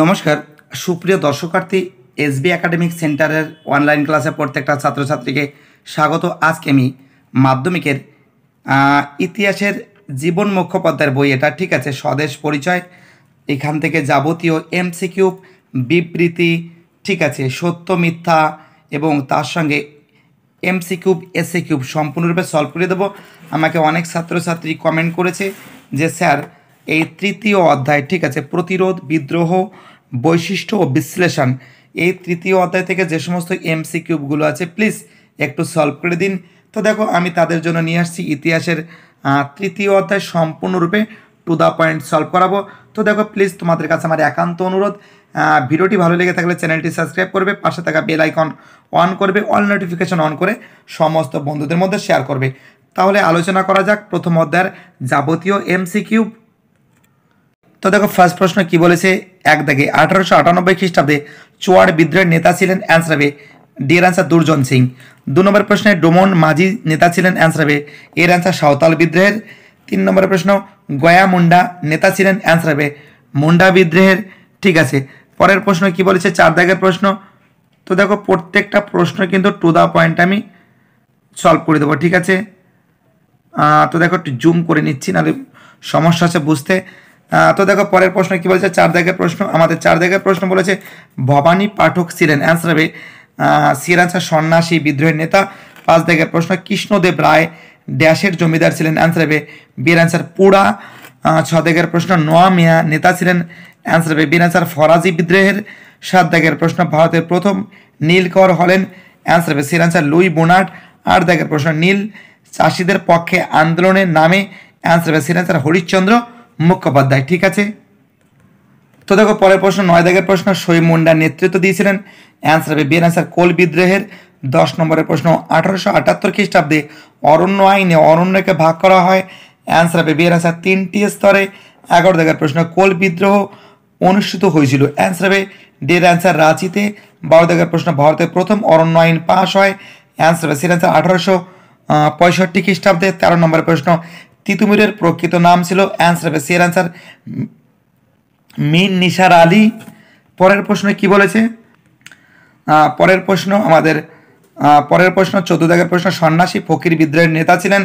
নমস্কার সুপ্রিয় দর্শকার্থী এসবি একাডেমিক সেন্টারের অনলাইন ক্লাসে প্রত্যেকটা ছাত্রছাত্রীকে স্বাগত আজকে আমি মাধ্যমিকের ইতিহাসের জীবন মুখোপাধ্যায়ের বই এটা ঠিক আছে স্বদেশ পরিচয় এখান থেকে যাবতীয় এমসিকিউ বিবৃতি ঠিক আছে সত্য মিথ্যা এবং তার সঙ্গে এমসি কিউব এসএ কিউব সম্পূর্ণরূপে সলভ করে দেবো আমাকে অনেক ছাত্রছাত্রী কমেন্ট করেছে যে স্যার এই তৃতীয় অধ্যায় ঠিক আছে প্রতিরোধ বিদ্রোহ বৈশিষ্ট্য ও বিশ্লেষণ এই তৃতীয় অধ্যায় থেকে যে সমস্ত এমসি কিউবগুলো আছে প্লিজ একটু সলভ করে দিন তো দেখো আমি তাদের জন্য নিয়ে আসছি ইতিহাসের তৃতীয় অধ্যায় সম্পূর্ণরূপে টু দ্য পয়েন্ট সলভ করাবো তো দেখো প্লিজ তোমাদের কাছে আমার একান্ত অনুরোধ ভিডিওটি ভালো লেগে থাকলে চ্যানেলটি সাবস্ক্রাইব করবে পাশে থাকা বেল আইকন অন করবে অল নোটিফিকেশন অন করে সমস্ত বন্ধুদের মধ্যে শেয়ার করবে তাহলে আলোচনা করা যাক প্রথম অধ্যায়ের যাবতীয় এমসি কিউব তো দেখো ফার্স্ট প্রশ্ন কি বলেছে এক দাগে আঠারোশো আটানব্বই খ্রিস্টাব্দে চোয়ার বিদ্রোহের নেতা ছিলেন অ্যান্সার হবে ডিয়ার অ্যান্সার দুর্জন সিং দু নম্বর প্রশ্নে ডোমন মাঝি নেতা ছিলেন অ্যান্সার হবে এর অ্যান্সার সাঁওতাল বিদ্রোহের তিন নম্বর প্রশ্ন গয়া মুন্ডা নেতা ছিলেন অ্যান্সার হবে মুন্ডা বিদ্রোহের ঠিক আছে পরের প্রশ্ন কি বলেছে চার দাগের প্রশ্ন তো দেখো প্রত্যেকটা প্রশ্ন কিন্তু টু দা পয়েন্ট আমি সলভ করে দেবো ঠিক আছে তো দেখো একটু জুম করে নিচ্ছি নাহলে সমস্যা আছে বুঝতে তো দেখো পরের প্রশ্ন কি বলেছে চার দাগের প্রশ্ন আমাদের চার দাগের প্রশ্ন বলেছে ভবানী পাঠক ছিলেন অ্যান্সার হবে সিরাজ সন্ন্যাসী বিদ্রোহের নেতা পাঁচ দাগের প্রশ্ন কৃষ্ণদেব রায় ড্যাশের জমিদার ছিলেন অ্যান্সার হবে বীর অ্যান্সার পুরা ছ দাগের প্রশ্ন নোয়া মিয়া নেতা ছিলেন অ্যান্সার হবে বীর অ্যান্সার ফরাজি বিদ্রোহের সাত দাগের প্রশ্ন ভারতের প্রথম নীলকর হলেন অ্যান্সার হবে সির অ্যান্সার লুই বোনাট আট দাগের প্রশ্ন নীল চাষিদের পক্ষে আন্দোলনের নামে অ্যান্সার হবে সির অ্যান্সার হরিশ্চন্দ্র মুখোপাধ্যায় ঠিক আছে তো দেখো পরের প্রশ্ন নয় দাগের প্রশ্ন সই মুন্ডা নেতৃত্ব দিয়েছিলেন অ্যান্সার হবে বিয়ের অ্যান্সার কোল বিদ্রোহের দশ নম্বরের প্রশ্ন আঠারোশো আটাত্তর খ্রিস্টাব্দে অরণ্য আইনে অরণ্যকে ভাগ করা হয় অ্যান্সার হবে বিয়ের অ্যান্সার তিনটি স্তরে এগারো দাগের প্রশ্ন কোল বিদ্রোহ অনুষ্ঠিত হয়েছিল অ্যান্সার হবে ডের অ্যান্সার রাঁচিতে বারো দাগের প্রশ্ন ভারতের প্রথম অরণ্য আইন পাশ হয় অ্যান্সার হবে সেটা অ্যান্সার আঠারোশো পঁয়ষট্টি খ্রিস্টাব্দে তেরো নম্বরের প্রশ্ন তিতুমিরের প্রকৃত নাম ছিল অ্যান্সার হবে সিয়ের অ্যান্সার মিন নিসার আলী পরের প্রশ্নে কি বলেছে পরের প্রশ্ন আমাদের পরের প্রশ্ন চোদ্দ প্রশ্ন সন্ন্যাসী ফকির বিদ্রোহের নেতা ছিলেন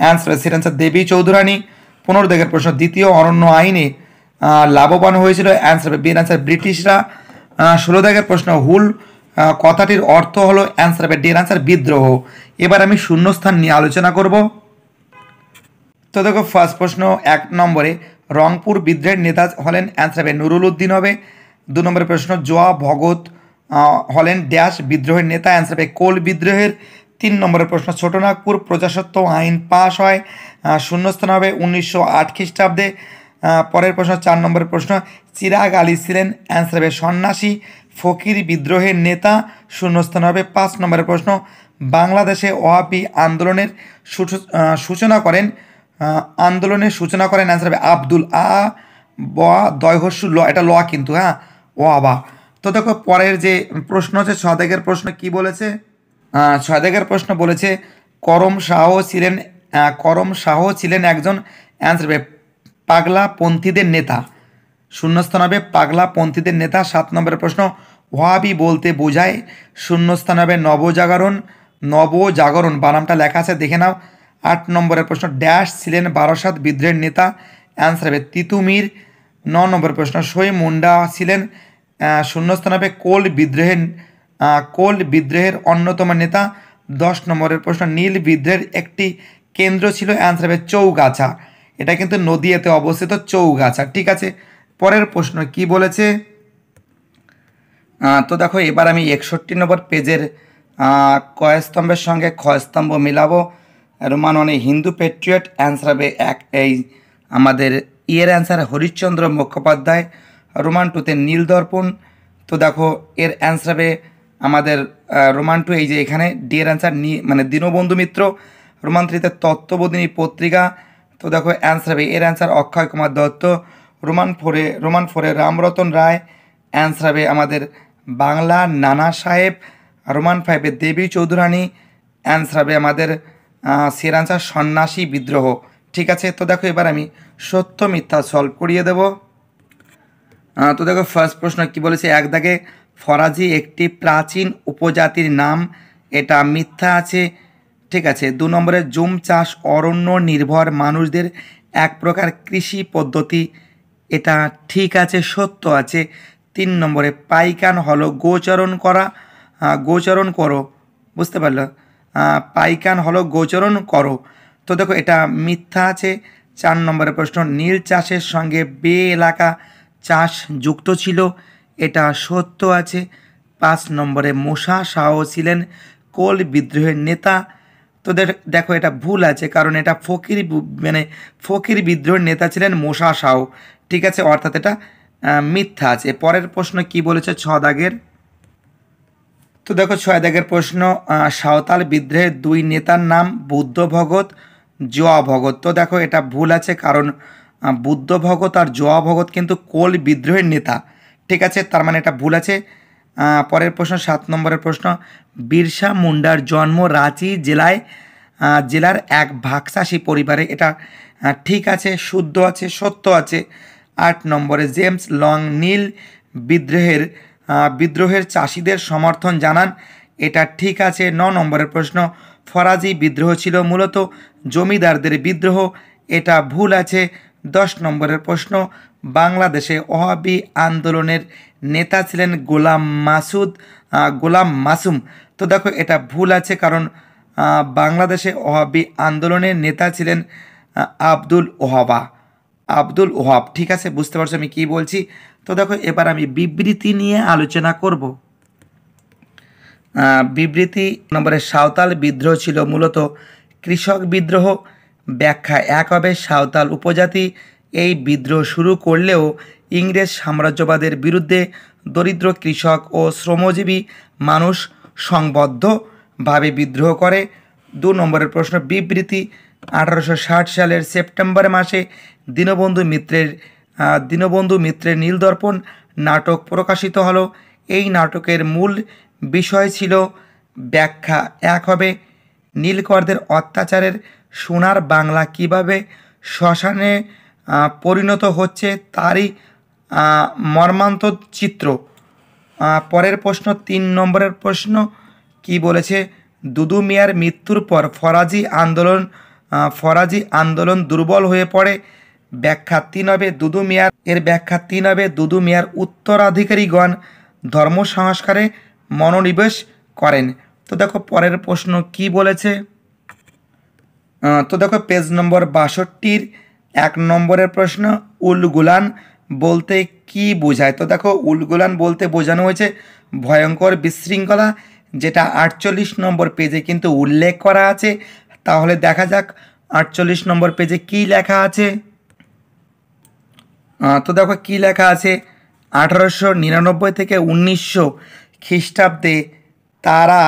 অ্যান্সার সির অ্যান্সার দেবী চৌধুরানী পনেরো দাগের প্রশ্ন দ্বিতীয় অরণ্য আইনে লাভবান হয়েছিল অ্যান্সার হবে বিয়ের অ্যান্সার ব্রিটিশরা ষোলো দাগের প্রশ্ন হুল কথাটির অর্থ হলো অ্যান্সার হবে ডিয়ের অ্যান্সার বিদ্রোহ এবার আমি শূন্যস্থান নিয়ে আলোচনা করবো তো দেখো ফার্স্ট প্রশ্ন এক নম্বরে রংপুর বিদ্রোহের নেতা হলেন অ্যান্সার হবে নুরুল উদ্দিন হবে দু নম্বরের প্রশ্ন জোয়া ভগত হলেন ড্যাশ বিদ্রোহের নেতা অ্যান্সার হবে কোল বিদ্রোহের তিন নম্বরের প্রশ্ন ছোটনাগপুর প্রজাসত্ব আইন পাশ হয় শূন্যস্থান হবে উনিশশো আট খ্রিস্টাব্দে পরের প্রশ্ন চার নম্বরের প্রশ্ন চিরাগ আলী ছিলেন অ্যান্সার হবে সন্ন্যাসী ফকির বিদ্রোহের নেতা শূন্যস্থান হবে পাঁচ নম্বরের প্রশ্ন বাংলাদেশে ওয়াপি আন্দোলনের সূচনা করেন আন্দোলনের সূচনা করেন অ্যান্সার হবে আব্দুল আ ব দয়হস্যু ল এটা ল কিন্তু হ্যাঁ ও আবা তো দেখো পরের যে প্রশ্ন হচ্ছে ছদেকের প্রশ্ন কি বলেছে ছদেকের প্রশ্ন বলেছে করম শাহ ছিলেন করম শাহ ছিলেন একজন অ্যান্সার হবে পন্থীদের নেতা শূন্যস্থান হবে পাগলা পন্থীদের নেতা সাত নম্বরের প্রশ্ন ওয়াবি বলতে বোঝায় শূন্যস্থান হবে নবজাগরণ নবজাগরণ বানামটা লেখা আছে দেখে নাও আট নম্বরের প্রশ্ন ড্যাশ ছিলেন বারাসাত বিদ্রোহের নেতা অ্যান্সার হবে তিতুমির ন নম্বরের প্রশ্ন সই মুন্ডা ছিলেন শূন্যস্থান হবে কোল বিদ্রোহের কোল বিদ্রোহের অন্যতম নেতা দশ নম্বরের প্রশ্ন নীল বিদ্রোহের একটি কেন্দ্র ছিল অ্যান্সার হবে চৌগাছা এটা কিন্তু নদিয়াতে অবস্থিত চৌগাছা ঠিক আছে পরের প্রশ্ন কি বলেছে তো দেখো এবার আমি একষট্টি নম্বর পেজের কয় স্তম্ভের সঙ্গে ক্ষয়স্তম্ভ মিলাবো রোমান মানে হিন্দু প্যাট্রিয়ট অ্যান্সার হবে এক এই আমাদের ইয়ের অ্যান্সার হরিশ্চন্দ্র মুখোপাধ্যায় রোমান টুতে নীল দর্পণ তো দেখো এর অ্যান্সার হবে আমাদের রোমান টু এই যে এখানে ডি এর অ্যান্সার নি মানে দীনবন্ধু মিত্র রোমান থ্রিতে তত্ত্ববোধিনী পত্রিকা তো দেখো অ্যান্সার হবে এর অ্যান্সার অক্ষয় কুমার দত্ত রোমান ফোরে রোমান ফোরে রামরতন রায় অ্যান্সার হবে আমাদের বাংলা নানা সাহেব রোমান ফাইভে দেবী চৌধুরানী অ্যান্সার হবে আমাদের সির সন্ন্যাসী বিদ্রোহ ঠিক আছে তো দেখো এবার আমি সত্য মিথ্যা সলভ করিয়ে দেব তো দেখো ফার্স্ট প্রশ্ন কি বলেছে এক দাগে ফরাজি একটি প্রাচীন উপজাতির নাম এটা মিথ্যা আছে ঠিক আছে দু নম্বরে জুম চাষ অরণ্য নির্ভর মানুষদের এক প্রকার কৃষি পদ্ধতি এটা ঠিক আছে সত্য আছে তিন নম্বরে পাইকান হলো গোচরণ করা গোচরণ করো বুঝতে পারলো পাইকান হলো গোচরণ করো তো দেখো এটা মিথ্যা আছে চার নম্বরের প্রশ্ন নীল চাষের সঙ্গে বে এলাকা চাষ যুক্ত ছিল এটা সত্য আছে পাঁচ নম্বরে মশা শাহ ছিলেন কোল বিদ্রোহের নেতা তো দেখো এটা ভুল আছে কারণ এটা ফকির মানে ফকির বিদ্রোহের নেতা ছিলেন মশা শাহ ঠিক আছে অর্থাৎ এটা মিথ্যা আছে পরের প্রশ্ন কি বলেছে ছদাগের তো দেখো ছয় দাগের প্রশ্ন সাঁওতাল বিদ্রোহের দুই নেতার নাম বুদ্ধ ভগত জোয়া ভগত তো দেখো এটা ভুল আছে কারণ বুদ্ধ ভগত আর জোয়া ভগত কিন্তু কোল বিদ্রোহের নেতা ঠিক আছে তার মানে এটা ভুল আছে পরের প্রশ্ন সাত নম্বরের প্রশ্ন বিরসা মুন্ডার জন্ম রাঁচি জেলায় জেলার এক ভাগসাসী পরিবারে এটা ঠিক আছে শুদ্ধ আছে সত্য আছে আট নম্বরে জেমস লং নীল বিদ্রোহের বিদ্রোহের চাষিদের সমর্থন জানান এটা ঠিক আছে ন নম্বরের প্রশ্ন ফরাজি বিদ্রোহ ছিল মূলত জমিদারদের বিদ্রোহ এটা ভুল আছে দশ নম্বরের প্রশ্ন বাংলাদেশে অহাবি আন্দোলনের নেতা ছিলেন গোলাম মাসুদ গোলাম মাসুম তো দেখো এটা ভুল আছে কারণ বাংলাদেশে অহাবি আন্দোলনের নেতা ছিলেন আব্দুল ওহাবা আব্দুল ওহাব ঠিক আছে বুঝতে পারছো আমি কি বলছি তো দেখো এবার আমি বিবৃতি নিয়ে আলোচনা করব বিবৃতি নম্বরে সাঁওতাল বিদ্রোহ ছিল মূলত কৃষক বিদ্রোহ ব্যাখ্যা এক হবে সাঁওতাল উপজাতি এই বিদ্রোহ শুরু করলেও ইংরেজ সাম্রাজ্যবাদের বিরুদ্ধে দরিদ্র কৃষক ও শ্রমজীবী মানুষ সংবদ্ধভাবে বিদ্রোহ করে দু নম্বরের প্রশ্ন বিবৃতি আঠারোশো সালের সেপ্টেম্বর মাসে দীনবন্ধু মিত্রের দীনবন্ধু মিত্রের নীলদর্পণ নাটক প্রকাশিত হলো এই নাটকের মূল বিষয় ছিল ব্যাখ্যা এক হবে নীলকরদের অত্যাচারের সোনার বাংলা কিভাবে শ্মশানে পরিণত হচ্ছে তারই মর্মান্ত চিত্র পরের প্রশ্ন তিন নম্বরের প্রশ্ন কি বলেছে দুদু মিয়ার মৃত্যুর পর ফরাজি আন্দোলন ফরাজি আন্দোলন দুর্বল হয়ে পড়ে ব্যাখ্যা তিন হবে দুদু মিয়ার এর ব্যাখ্যা তিন হবে দুদু মিয়ার উত্তরাধিকারীগণ ধর্ম সংস্কারে মনোনিবেশ করেন তো দেখো পরের প্রশ্ন কি বলেছে তো দেখো পেজ নম্বর বাষট্টির এক নম্বরের প্রশ্ন উলগুলান বলতে কি বোঝায় তো দেখো উলগুলান বলতে বোঝানো হয়েছে ভয়ঙ্কর বিশৃঙ্খলা যেটা আটচল্লিশ নম্বর পেজে কিন্তু উল্লেখ করা আছে তাহলে দেখা যাক আটচল্লিশ নম্বর পেজে কি লেখা আছে তো দেখো কি লেখা আছে আঠারোশো নিরানব্বই থেকে উনিশশো খ্রিস্টাব্দে তারা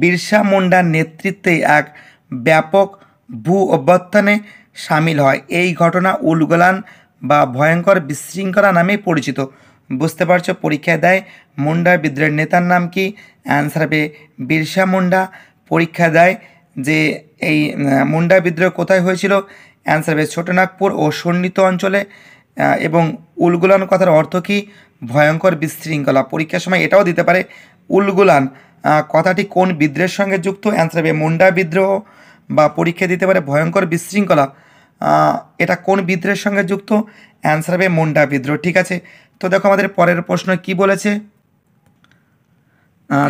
বিরসা মুন্ডার নেতৃত্বে এক ব্যাপক ভূ অভ্যর্থনে সামিল হয় এই ঘটনা উলগলান বা ভয়ঙ্কর বিশৃঙ্খলা নামে পরিচিত বুঝতে পারছো পরীক্ষায় দেয় মুন্ডা বিদ্রোহের নেতার নাম কি অ্যান্সার পেয়ে বিরসা মুন্ডা পরীক্ষা দেয় যে এই মুন্ডা বিদ্রোহ কোথায় হয়েছিল অ্যান্সার হবে ছোটনাগপুর ও সন্নিত অঞ্চলে এবং উলগুলান কথার অর্থ কী ভয়ঙ্কর বিশৃঙ্খলা পরীক্ষার সময় এটাও দিতে পারে উলগুলান কথাটি কোন বিদ্রোহের সঙ্গে যুক্ত অ্যান্সার হবে মুন্ডা বিদ্রোহ বা পরীক্ষা দিতে পারে ভয়ঙ্কর বিশৃঙ্খলা এটা কোন বিদ্রোহের সঙ্গে যুক্ত অ্যান্সার হবে মুন্ডা বিদ্রোহ ঠিক আছে তো দেখো আমাদের পরের প্রশ্ন কি বলেছে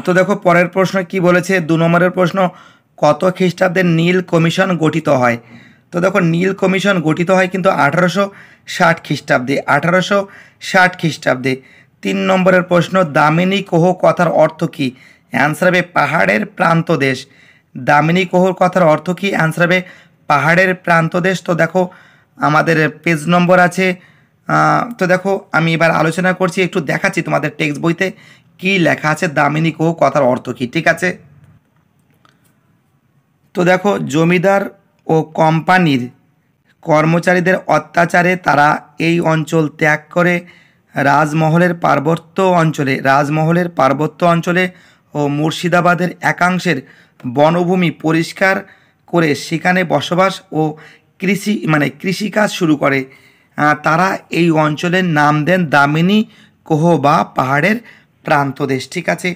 তো দেখো পরের প্রশ্ন কি বলেছে দু নম্বরের প্রশ্ন কত খ্রিস্টাব্দে নীল কমিশন গঠিত হয় তো দেখো নীল কমিশন গঠিত হয় কিন্তু আঠারোশো ষাট খ্রিস্টাব্দে আঠারোশো ষাট খ্রিস্টাব্দে তিন নম্বরের প্রশ্ন দামিনী কোহ কথার অর্থ কী অ্যান্সার হবে পাহাড়ের প্রান্ত দেশ দামিনী কোহর কথার অর্থ কী অ্যান্সার হবে পাহাড়ের প্রান্ত দেশ তো দেখো আমাদের পেজ নম্বর আছে তো দেখো আমি এবার আলোচনা করছি একটু দেখাচ্ছি তোমাদের টেক্সট বইতে কী লেখা আছে দামিনী কোহ কথার অর্থ কী ঠিক আছে তো দেখো জমিদার ও কোম্পানির কর্মচারীদের অত্যাচারে তারা এই অঞ্চল ত্যাগ করে রাজমহলের পার্বত্য অঞ্চলে রাজমহলের পার্বত্য অঞ্চলে ও মুর্শিদাবাদের একাংশের বনভূমি পরিষ্কার করে সেখানে বসবাস ও কৃষি মানে কৃষিকাজ শুরু করে তারা এই অঞ্চলের নাম দেন দামিনী কোহ বা পাহাড়ের প্রান্তদেশ ঠিক আছে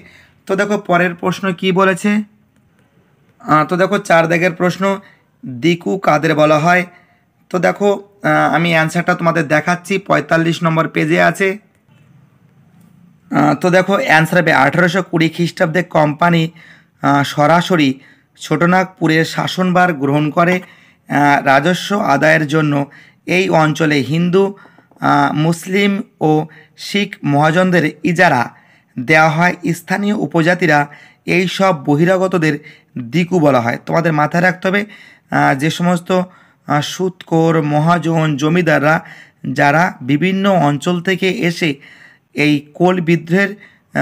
তো দেখো পরের প্রশ্ন কি বলেছে তো দেখো চার দাগের প্রশ্ন দিকু কাদের বলা হয় তো দেখো আমি অ্যান্সারটা তোমাদের দেখাচ্ছি পঁয়তাল্লিশ নম্বর পেজে আছে তো দেখো অ্যান্সার হবে আঠেরোশো কুড়ি খ্রিস্টাব্দে কোম্পানি সরাসরি ছোটনাগপুরের শাসনভার গ্রহণ করে রাজস্ব আদায়ের জন্য এই অঞ্চলে হিন্দু মুসলিম ও শিখ মহাজনদের ইজারা দেওয়া হয় স্থানীয় উপজাতিরা এই সব বহিরাগতদের দিকু বলা হয় তোমাদের মাথায় রাখতে হবে যে সমস্ত সুৎকর মহাজন জমিদাররা যারা বিভিন্ন অঞ্চল থেকে এসে এই কোল বিদ্রোহের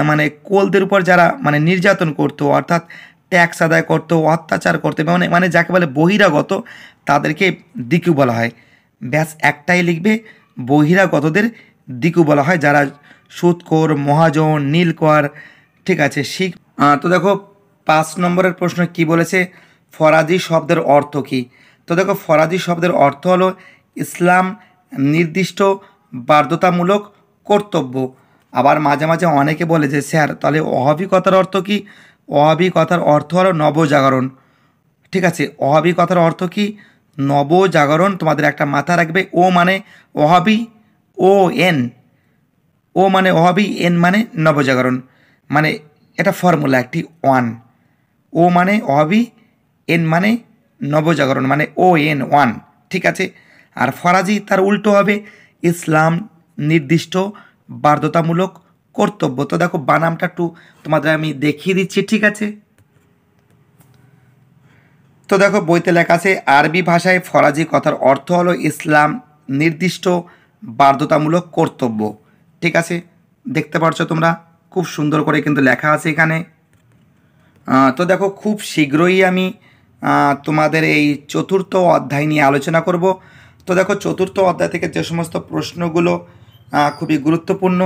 মানে কোলদের উপর যারা মানে নির্যাতন করতো অর্থাৎ ট্যাক্স আদায় করতো অত্যাচার করতো মানে মানে যাকে বলে বহিরাগত তাদেরকে দিকু বলা হয় ব্যাস একটাই লিখবে বহিরাগতদের দিকু বলা হয় যারা সুৎকর মহাজন নীলকর ঠিক আছে শিখ তো দেখো পাঁচ নম্বরের প্রশ্ন কি বলেছে ফরাজি শব্দের অর্থ কি তো দেখো ফরাজি শব্দের অর্থ হলো ইসলাম নির্দিষ্ট বাধ্যতামূলক কর্তব্য আবার মাঝে মাঝে অনেকে বলে যে স্যার তাহলে অহাবি অর্থ কি অহাবি অর্থ হলো নবজাগরণ ঠিক আছে অহাবি অর্থ কি নবজাগরণ তোমাদের একটা মাথা রাখবে ও মানে অহাবি ও এন ও মানে অহাবি এন মানে নবজাগরণ মানে এটা ফর্মুলা একটি ওয়ান ও মানে অবি এন মানে নবজাগরণ মানে ও এন ওয়ান ঠিক আছে আর ফরাজি তার উল্টো হবে ইসলাম নির্দিষ্ট বার্ধতামূলক কর্তব্য তো দেখো বানামটা একটু তোমাদের আমি দেখিয়ে দিচ্ছি ঠিক আছে তো দেখো বইতে লেখা আছে আরবি ভাষায় ফরাজি কথার অর্থ হলো ইসলাম নির্দিষ্ট বার্ধতামূলক কর্তব্য ঠিক আছে দেখতে পারছো তোমরা খুব সুন্দর করে কিন্তু লেখা আছে এখানে তো দেখো খুব শীঘ্রই আমি তোমাদের এই চতুর্থ অধ্যায় নিয়ে আলোচনা করব তো দেখো চতুর্থ অধ্যায় থেকে যে সমস্ত প্রশ্নগুলো খুবই গুরুত্বপূর্ণ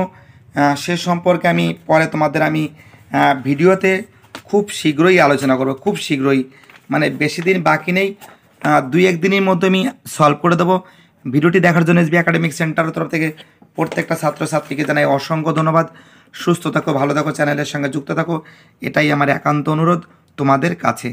সে সম্পর্কে আমি পরে তোমাদের আমি ভিডিওতে খুব শীঘ্রই আলোচনা করব খুব শীঘ্রই মানে বেশি দিন বাকি নেই দুই একদিনের মধ্যে আমি সলভ করে দেবো ভিডিওটি দেখার জন্য এসবি একাডেমিক সেন্টারের তরফ থেকে প্রত্যেকটা ছাত্রছাত্রীকে জানাই অসংখ্য ধন্যবাদ সুস্থ থাকো ভালো থাকো চ্যানেলের সঙ্গে যুক্ত থাকো এটাই আমার একান্ত অনুরোধ তোমাদের কাছে